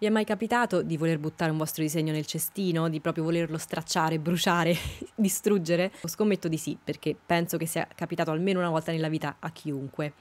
Vi è mai capitato di voler buttare un vostro disegno nel cestino, di proprio volerlo stracciare, bruciare, distruggere? Scommetto di sì, perché penso che sia capitato almeno una volta nella vita a chiunque.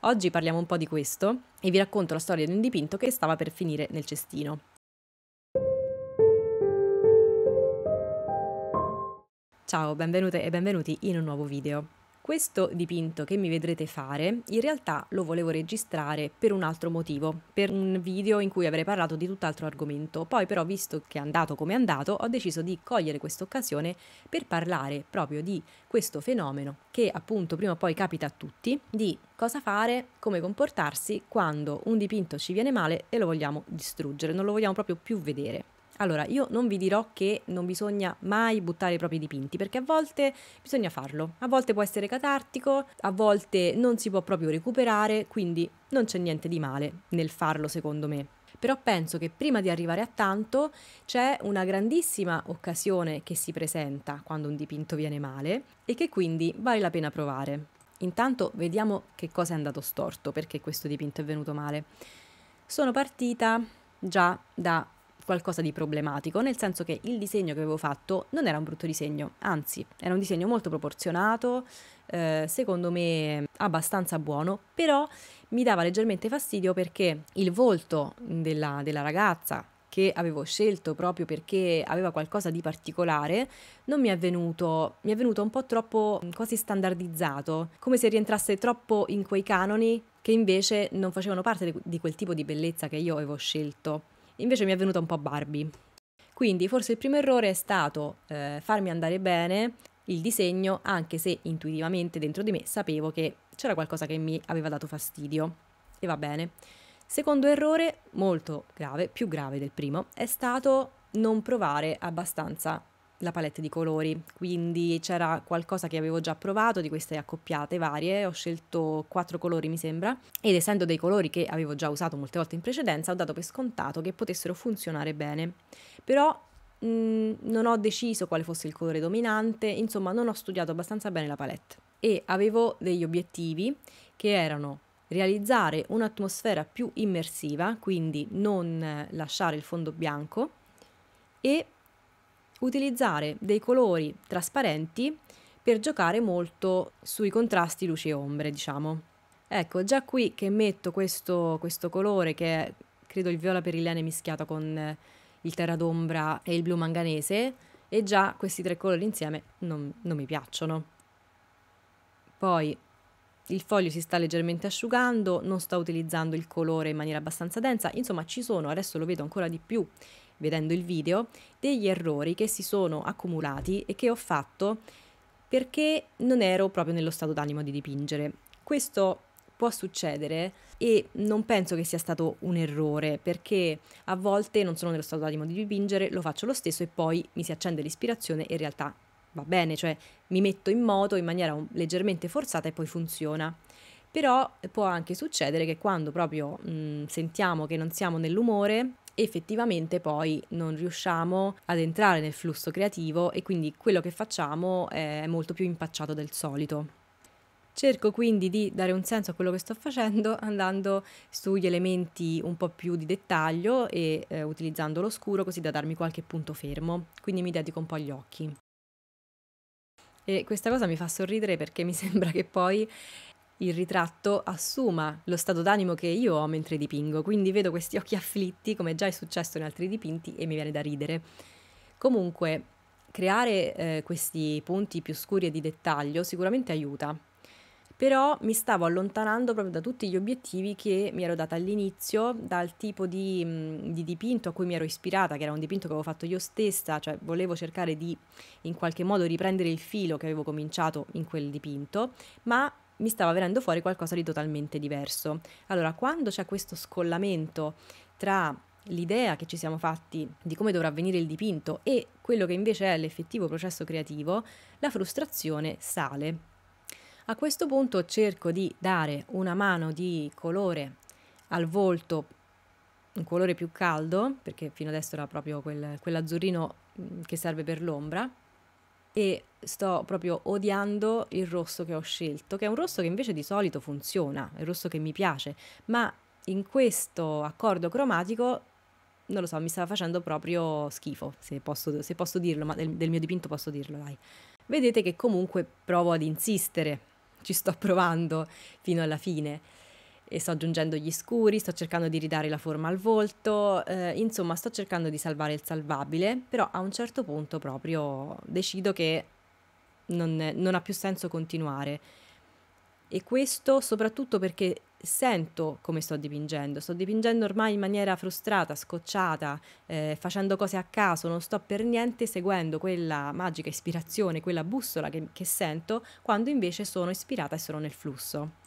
Oggi parliamo un po' di questo e vi racconto la storia di un dipinto che stava per finire nel cestino. Ciao, benvenute e benvenuti in un nuovo video. Questo dipinto che mi vedrete fare in realtà lo volevo registrare per un altro motivo, per un video in cui avrei parlato di tutt'altro argomento, poi però visto che è andato come è andato ho deciso di cogliere questa occasione per parlare proprio di questo fenomeno che appunto prima o poi capita a tutti, di cosa fare, come comportarsi quando un dipinto ci viene male e lo vogliamo distruggere, non lo vogliamo proprio più vedere. Allora, io non vi dirò che non bisogna mai buttare i propri dipinti, perché a volte bisogna farlo, a volte può essere catartico, a volte non si può proprio recuperare, quindi non c'è niente di male nel farlo secondo me però penso che prima di arrivare a tanto c'è una grandissima occasione che si presenta quando un dipinto viene male e che quindi vale la pena provare. Intanto vediamo che cosa è andato storto, perché questo dipinto è venuto male. Sono partita già da qualcosa di problematico, nel senso che il disegno che avevo fatto non era un brutto disegno, anzi era un disegno molto proporzionato, eh, secondo me abbastanza buono, però mi dava leggermente fastidio perché il volto della, della ragazza che avevo scelto proprio perché aveva qualcosa di particolare, non mi è venuto, mi è venuto un po' troppo mm, quasi standardizzato, come se rientrasse troppo in quei canoni che invece non facevano parte di quel tipo di bellezza che io avevo scelto invece mi è venuta un po' Barbie. Quindi forse il primo errore è stato eh, farmi andare bene il disegno, anche se intuitivamente dentro di me sapevo che c'era qualcosa che mi aveva dato fastidio. E va bene. Secondo errore, molto grave, più grave del primo, è stato non provare abbastanza la palette di colori, quindi c'era qualcosa che avevo già provato di queste accoppiate varie, ho scelto quattro colori mi sembra, ed essendo dei colori che avevo già usato molte volte in precedenza, ho dato per scontato che potessero funzionare bene. Però mh, non ho deciso quale fosse il colore dominante, insomma non ho studiato abbastanza bene la palette e avevo degli obiettivi che erano realizzare un'atmosfera più immersiva, quindi non lasciare il fondo bianco e utilizzare dei colori trasparenti per giocare molto sui contrasti luci e ombre, diciamo. Ecco, già qui che metto questo, questo colore che è, credo il viola perillene mischiato con eh, il terra d'ombra e il blu manganese, e già questi tre colori insieme non, non mi piacciono. Poi il foglio si sta leggermente asciugando, non sto utilizzando il colore in maniera abbastanza densa, insomma ci sono, adesso lo vedo ancora di più, vedendo il video, degli errori che si sono accumulati e che ho fatto perché non ero proprio nello stato d'animo di dipingere. Questo può succedere e non penso che sia stato un errore perché a volte non sono nello stato d'animo di dipingere, lo faccio lo stesso e poi mi si accende l'ispirazione e in realtà va bene, cioè mi metto in moto in maniera leggermente forzata e poi funziona. Però può anche succedere che quando proprio mh, sentiamo che non siamo nell'umore, effettivamente poi non riusciamo ad entrare nel flusso creativo e quindi quello che facciamo è molto più impacciato del solito. Cerco quindi di dare un senso a quello che sto facendo andando sugli elementi un po' più di dettaglio e eh, utilizzando scuro così da darmi qualche punto fermo, quindi mi dedico un po' agli occhi. E questa cosa mi fa sorridere perché mi sembra che poi il ritratto assuma lo stato d'animo che io ho mentre dipingo, quindi vedo questi occhi afflitti come già è successo in altri dipinti e mi viene da ridere. Comunque, creare eh, questi punti più scuri e di dettaglio sicuramente aiuta, però mi stavo allontanando proprio da tutti gli obiettivi che mi ero data all'inizio, dal tipo di, mm, di, dipinto a cui mi ero ispirata, che era un dipinto che avevo fatto io stessa, cioè volevo cercare di in qualche modo riprendere il filo che avevo cominciato in quel dipinto, ma mi stava venendo fuori qualcosa di totalmente diverso. Allora, quando c'è questo scollamento tra l'idea che ci siamo fatti di come dovrà avvenire il dipinto e quello che invece è l'effettivo processo creativo, la frustrazione sale. A questo punto cerco di dare una mano di colore al volto, un colore più caldo, perché fino adesso era proprio quel, quell'azzurrino mm, che serve per l'ombra, e sto proprio odiando il rosso che ho scelto, che è un rosso che invece di solito funziona, è il rosso che mi piace, ma in questo accordo cromatico non lo so, mi stava facendo proprio schifo, se posso, se posso dirlo, ma del, del mio dipinto posso dirlo, dai. Vedete che comunque provo ad insistere, ci sto provando fino alla fine e sto aggiungendo gli scuri, sto cercando di ridare la forma al volto, eh, insomma sto cercando di salvare il salvabile, però a un certo punto proprio decido che non, non ha più senso continuare. E questo soprattutto perché sento come sto dipingendo, sto dipingendo ormai in maniera frustrata, scocciata, eh, facendo cose a caso, non sto per niente seguendo quella magica ispirazione, quella bussola che, che sento, quando invece sono ispirata e sono nel flusso.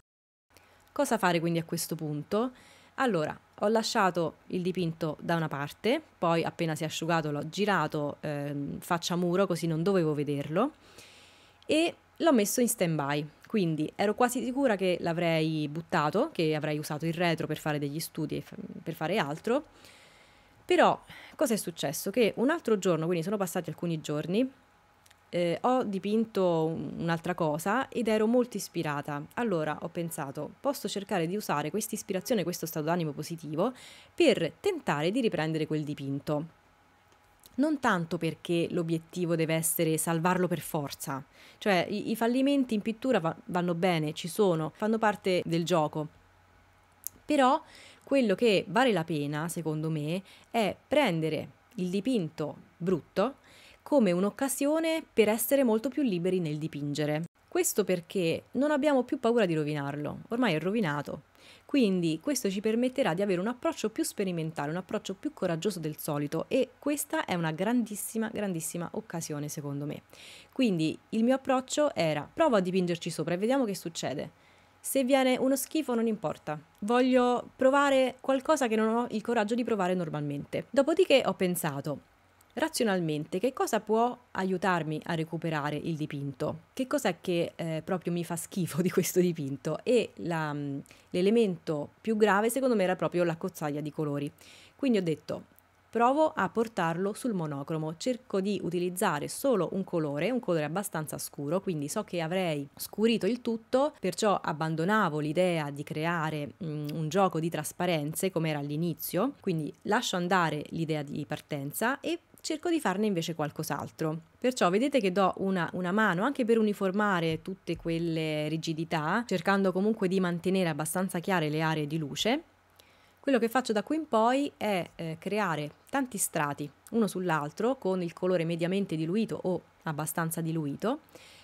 Cosa fare quindi a questo punto? Allora, ho lasciato il dipinto da una parte, poi appena si è asciugato l'ho girato eh, faccia muro così non dovevo vederlo e l'ho messo in stand by. Quindi ero quasi sicura che l'avrei buttato, che avrei usato il retro per fare degli studi e per fare altro. Però cosa è successo? Che un altro giorno, quindi sono passati alcuni giorni, eh, ho dipinto un'altra cosa ed ero molto ispirata. Allora ho pensato, posso cercare di usare questa ispirazione, questo stato d'animo positivo, per tentare di riprendere quel dipinto non tanto perché l'obiettivo deve essere salvarlo per forza, cioè i, i fallimenti in pittura va, vanno bene, ci sono, fanno parte del gioco, però quello che vale la pena, secondo me, è prendere il dipinto brutto come un'occasione per essere molto più liberi nel dipingere. Questo perché non abbiamo più paura di rovinarlo, ormai è rovinato. Quindi questo ci permetterà di avere un approccio più sperimentale, un approccio più coraggioso del solito e questa è una grandissima, grandissima occasione secondo me. Quindi il mio approccio era provo a dipingerci sopra e vediamo che succede. Se viene uno schifo non importa, voglio provare qualcosa che non ho il coraggio di provare normalmente. Dopodiché ho pensato, razionalmente che cosa può aiutarmi a recuperare il dipinto? Che cos'è che eh, proprio mi fa schifo di questo dipinto? E mm, l'elemento più grave secondo me era proprio la cozzaglia di colori. Quindi ho detto provo a portarlo sul monocromo, cerco di utilizzare solo un colore, un colore abbastanza scuro, quindi so che avrei scurito il tutto, perciò abbandonavo l'idea di creare mh, mm, un gioco di trasparenze come era all'inizio, quindi lascio andare l'idea di partenza e cerco di farne invece qualcos'altro. Perciò vedete che do una, una, mano anche per uniformare tutte quelle rigidità, cercando comunque di mantenere abbastanza chiare le aree di luce. Quello che faccio da qui in poi è eh, creare tanti strati, uno sull'altro, con il colore mediamente diluito o abbastanza diluito,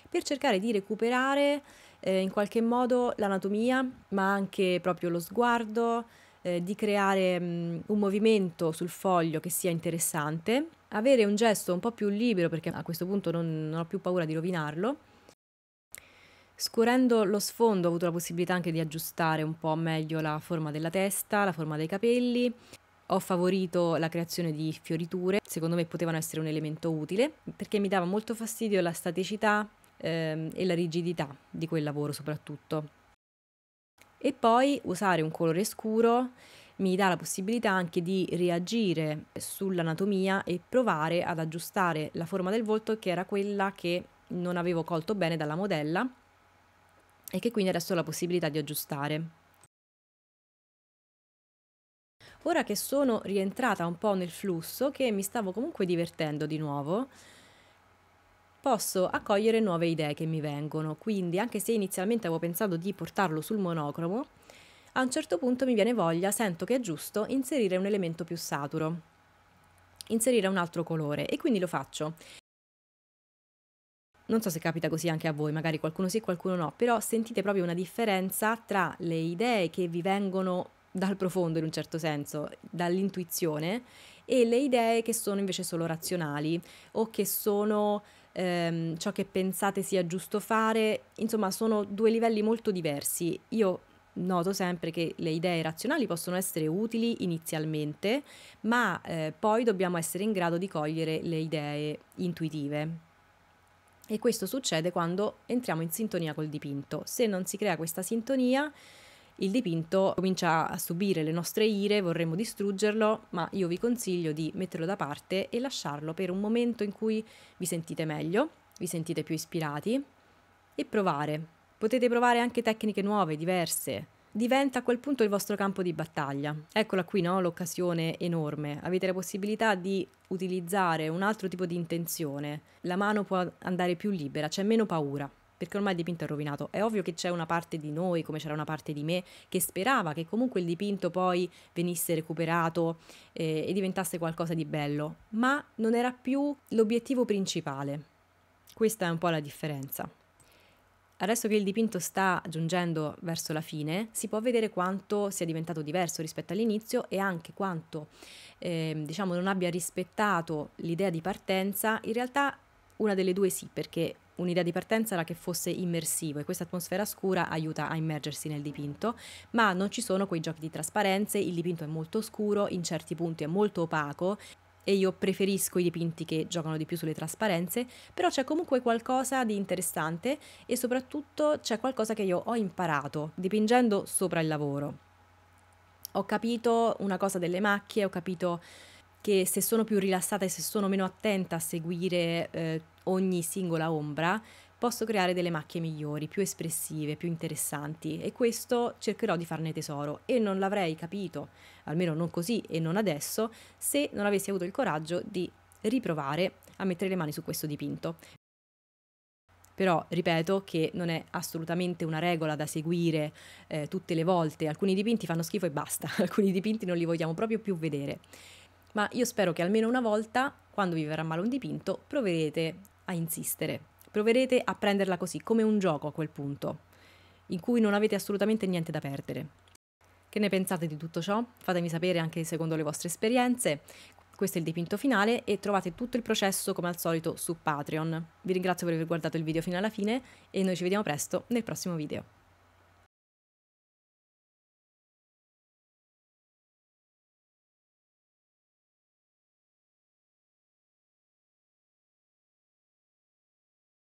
per cercare di recuperare eh, in qualche modo l'anatomia, ma anche proprio lo sguardo, eh, di creare mh, mm, un movimento sul foglio che sia interessante, avere un gesto un po' più libero perché a questo punto non, non ho più paura di rovinarlo. Scorrendo lo sfondo ho avuto la possibilità anche di aggiustare un po' meglio la forma della testa, la forma dei capelli, ho favorito la creazione di fioriture, secondo me potevano essere un elemento utile perché mi dava molto fastidio la staticità ehm, e la rigidità di quel lavoro soprattutto e poi usare un colore scuro mi dà la possibilità anche di reagire sull'anatomia e provare ad aggiustare la forma del volto che era quella che non avevo colto bene dalla modella e che quindi adesso ho la possibilità di aggiustare. Ora che sono rientrata un po' nel flusso, che mi stavo comunque divertendo di nuovo, posso accogliere nuove idee che mi vengono. Quindi, anche se inizialmente avevo pensato di portarlo sul monocromo, a un certo punto mi viene voglia, sento che è giusto inserire un elemento più saturo, inserire un altro colore e quindi lo faccio. Non so se capita così anche a voi, magari qualcuno sì, qualcuno no, però sentite proprio una differenza tra le idee che vi vengono dal profondo in un certo senso, dall'intuizione, e le idee che sono invece solo razionali o che sono ehm, ciò che pensate sia giusto fare, insomma sono due livelli molto diversi. Io noto sempre che le idee razionali possono essere utili inizialmente, ma eh, poi dobbiamo essere in grado di cogliere le idee intuitive. E questo succede quando entriamo in sintonia col dipinto. Se non si crea questa sintonia, il dipinto comincia a subire le nostre ire, vorremmo distruggerlo, ma io vi consiglio di metterlo da parte e lasciarlo per un momento in cui vi sentite meglio, vi sentite più ispirati e provare. Potete provare anche tecniche nuove, diverse. Diventa a quel punto il vostro campo di battaglia. Eccola qui, no? L'occasione enorme. Avete la possibilità di utilizzare un altro tipo di intenzione. La mano può andare più libera, c'è meno paura perché ormai il dipinto è rovinato. È ovvio che c'è una parte di noi, come c'era una parte di me, che sperava che comunque il dipinto poi venisse recuperato eh, e diventasse qualcosa di bello, ma non era più l'obiettivo principale. Questa è un po' la differenza. Adesso che il dipinto sta giungendo verso la fine, si può vedere quanto sia diventato diverso rispetto all'inizio e anche quanto eh, diciamo non abbia rispettato l'idea di partenza. In realtà una delle due sì, perché Un'idea di partenza era che fosse immersivo e questa atmosfera scura aiuta a immergersi nel dipinto, ma non ci sono quei giochi di trasparenze, il dipinto è molto scuro, in certi punti è molto opaco e io preferisco i dipinti che giocano di più sulle trasparenze, però c'è comunque qualcosa di interessante e soprattutto c'è qualcosa che io ho imparato dipingendo sopra il lavoro. Ho capito una cosa delle macchie, ho capito che se sono più rilassata e se sono meno attenta a seguire eh, ogni singola ombra, posso creare delle macchie migliori, più espressive, più interessanti e questo cercherò di farne tesoro e non l'avrei capito, almeno non così e non adesso, se non avessi avuto il coraggio di riprovare a mettere le mani su questo dipinto. Però ripeto che non è assolutamente una regola da seguire eh, tutte le volte, alcuni dipinti fanno schifo e basta, alcuni dipinti non li vogliamo proprio più vedere ma io spero che almeno una volta, quando vi verrà male un dipinto, proverete a insistere. Proverete a prenderla così, come un gioco a quel punto, in cui non avete assolutamente niente da perdere. Che ne pensate di tutto ciò? Fatemi sapere anche secondo le vostre esperienze. Questo è il dipinto finale e trovate tutto il processo come al solito su Patreon. Vi ringrazio per aver guardato il video fino alla fine e noi ci vediamo presto nel prossimo video.